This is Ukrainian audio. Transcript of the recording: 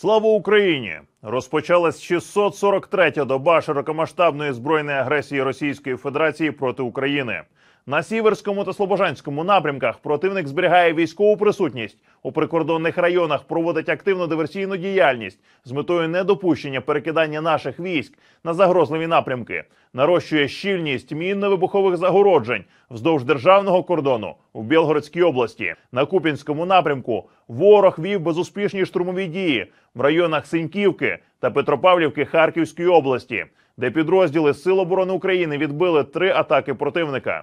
Слава Україні! Розпочалась 643 та доба широкомасштабної збройної агресії Російської Федерації проти України. На сіверському та слобожанському напрямках противник зберігає військову присутність у прикордонних районах. Проводить активну диверсійну діяльність з метою недопущення перекидання наших військ на загрозливі напрямки, нарощує щільність мінно-вибухових загороджень вздовж державного кордону в Білгородській області. На Купінському напрямку ворог вів безуспішні штурмові дії в районах Синьківки, та Петропавлівки Харківської області, де підрозділи Сил оборони України відбили три атаки противника.